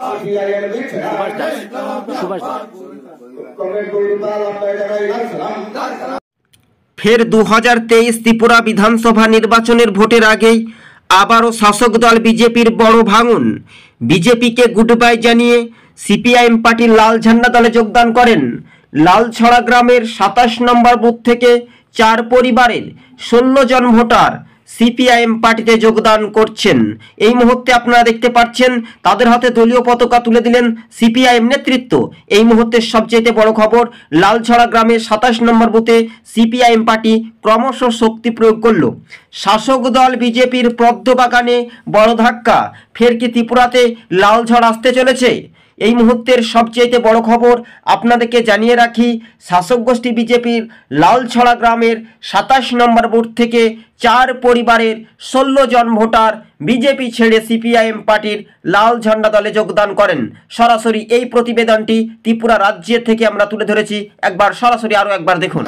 ফের দু হাজার তেইশ ত্রিপুরা বিধানসভা নির্বাচনের ভোটের আগেই আবারও শাসক দল বিজেপির বড় ভাঙন বিজেপিকে গুড বাই জানিয়ে সিপিআইএম পার্টির লাল ঝান্ডা দলে যোগদান করেন লালছড়া গ্রামের সাতাশ নম্বর বুথ থেকে চার পরিবারের ষোলো জন ভোটার সিপিআইএম পার্টিতে যোগদান করছেন এই মুহূর্তে আপনারা দেখতে পাচ্ছেন তাদের হাতে দলীয় পতাকা তুলে দিলেন সিপিআইএম নেতৃত্ব এই মুহূর্তের সবচেয়ে বড় খবর লালছড়া গ্রামের সাতাশ নম্বর বুথে সিপিআইএম পার্টি ক্রমশ শক্তি প্রয়োগ করল শাসক দল বিজেপির পদ্ম বাগানে বড় ধাক্কা ফের কি ত্রিপুরাতে লালঝড় আসতে চলেছে এই মুহূর্তের সবচেয়েতে বড় খবর আপনাদেরকে জানিয়ে রাখি শাসক গোষ্ঠী বিজেপির লালছড়া গ্রামের সাতাশ নম্বর বুথ থেকে চার পরিবারের ষোলো জন ভোটার বিজেপি ছেড়ে সিপিআইএম পার্টির লাল ঝান্ডা দলে যোগদান করেন সরাসরি এই প্রতিবেদনটি ত্রিপুরা রাজ্যের থেকে আমরা তুলে ধরেছি একবার সরাসরি আরও একবার দেখুন